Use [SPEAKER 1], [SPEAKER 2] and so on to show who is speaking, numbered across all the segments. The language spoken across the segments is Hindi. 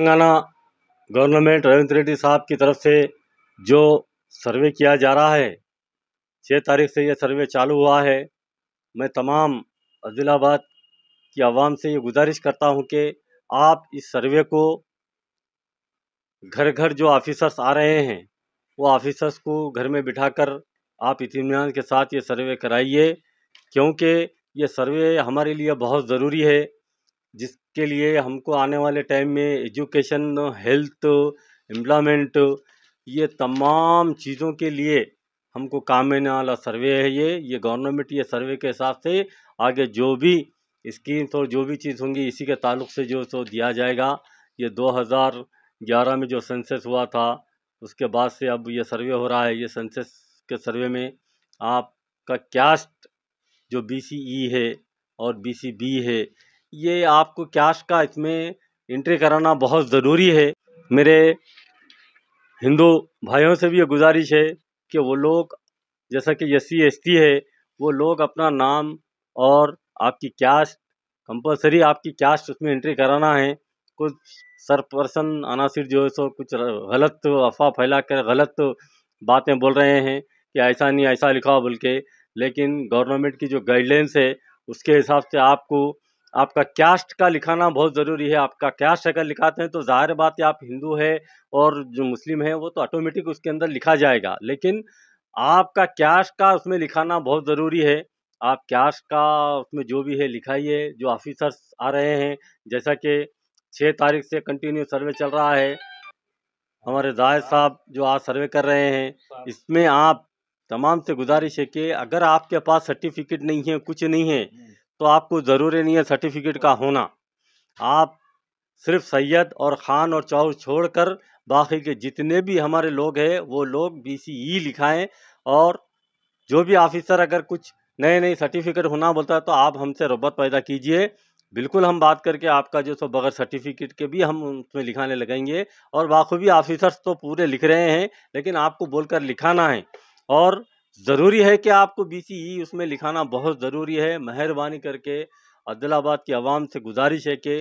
[SPEAKER 1] तेलंगाना गवर्नमेंट रविंद्र रेड्डी साहब की तरफ से जो सर्वे किया जा रहा है छः तारीख से यह सर्वे चालू हुआ है मैं तमाम अदिलाबाद की आवाम से ये गुजारिश करता हूँ कि आप इस सर्वे को घर घर जो ऑफिसर्स आ रहे हैं वो ऑफिसर्स को घर में बिठाकर आप इतमान के साथ ये सर्वे कराइए क्योंकि ये सर्वे हमारे लिए बहुत ज़रूरी है जिस के लिए हमको आने वाले टाइम में एजुकेशन हेल्थ एम्प्लॉयमेंट ये तमाम चीज़ों के लिए हमको काम में वाला सर्वे है ये ये गवर्नमेंट ये सर्वे के हिसाब से आगे जो भी स्कीम्स और जो भी चीज़ होंगी इसी के ताल्लुक से जो सो दिया जाएगा ये 2011 में जो सेंसेस हुआ था उसके बाद से अब ये सर्वे हो रहा है ये सेंसेस के सर्वे में आपका कैस्ट जो बी e है और बी है ये आपको कैश का इसमें एंट्री कराना बहुत ज़रूरी है मेरे हिंदू भाइयों से भी ये गुजारिश है कि वो लोग जैसा कि एस सी है वो लोग अपना नाम और आपकी कैश कंपलसरी आपकी कैश उसमें एंट्री कराना है कुछ सर पर्सन अनासिर जो है सो कुछ गलत अफवाह फैला कर गलत बातें बोल रहे हैं कि ऐसा नहीं ऐसा लिखा बोल के लेकिन गवर्नमेंट की जो गाइडलाइंस है उसके हिसाब से आपको आपका कैस्ट का लिखाना बहुत ज़रूरी है आपका कैस्ट अगर लिखाते हैं तो ज़ाहिर बात है आप हिंदू है और जो मुस्लिम है वो तो ऑटोमेटिक उसके अंदर लिखा जाएगा लेकिन आपका कैश का उसमें लिखाना बहुत ज़रूरी है आप कैश का उसमें जो भी है लिखाइए जो ऑफिसर्स आ रहे हैं जैसा कि छः तारीख से कंटिन्यू सर्वे चल रहा है हमारे जाहिर साहब जो आज सर्वे कर रहे हैं इसमें आप तमाम से गुजारिश है कि अगर आपके पास सर्टिफिकेट नहीं है कुछ नहीं है तो आपको ज़रूरी नहीं है सर्टिफिकेट का होना आप सिर्फ सैयद और ख़ान और छोड़ छोड़कर बाकी के जितने भी हमारे लोग हैं वो लोग बी सी ई e लिखाएँ और जो भी ऑफिसर अगर कुछ नए नए सर्टिफिकेट होना बोलता है तो आप हमसे रबत पैदा कीजिए बिल्कुल हम बात करके आपका जो सो बगैर सर्टिफिकेट के भी हम उसमें लिखाने लगेंगे और बाखूबी ऑफिसर्स तो पूरे लिख रहे हैं लेकिन आपको बोलकर लिखाना है और ज़रूरी है कि आपको बी सी ई उसमें लिखाना बहुत ज़रूरी है मेहरबानी करके अदलाबाद की आवाम से गुजारिश है कि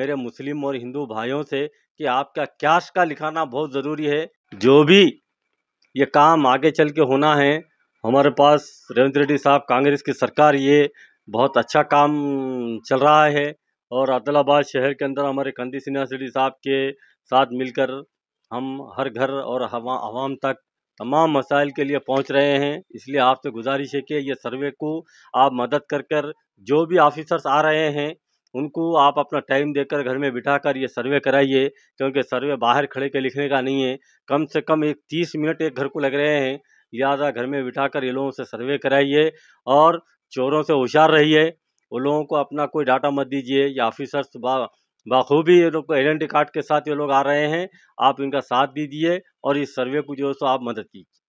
[SPEAKER 1] मेरे मुस्लिम और हिंदू भाइयों से कि आपका क्याश का लिखाना बहुत ज़रूरी है जो भी ये काम आगे चल के होना है हमारे पास रेवंत रेड्डी साहब कांग्रेस की सरकार ये बहुत अच्छा काम चल रहा है और अदलाबाद शहर के अंदर हमारे कंदी सिन्हा रेड्डी साहब के साथ मिलकर हम हर घर और हवा आवाम तक तमाम मसाइल के लिए पहुंच रहे हैं इसलिए आपसे गुजारिश है कि ये सर्वे को आप मदद कर कर जो भी ऑफिसर्स आ रहे हैं उनको आप अपना टाइम देकर घर में बिठाकर ये सर्वे कराइए क्योंकि सर्वे बाहर खड़े के लिखने का नहीं है कम से कम एक तीस मिनट एक घर को लग रहे हैं लिहाजा घर में बिठाकर ये लोगों से सर्वे कराइए और चोरों से होशियार रहिए उन लोगों को अपना कोई डाटा मत दीजिए या ऑफिसर्स बाखूबी ये लोग को आइडेंटी कार्ड के साथ ये लोग आ रहे हैं आप इनका साथ दीजिए और इस सर्वे को जो है सो आप मदद कीजिए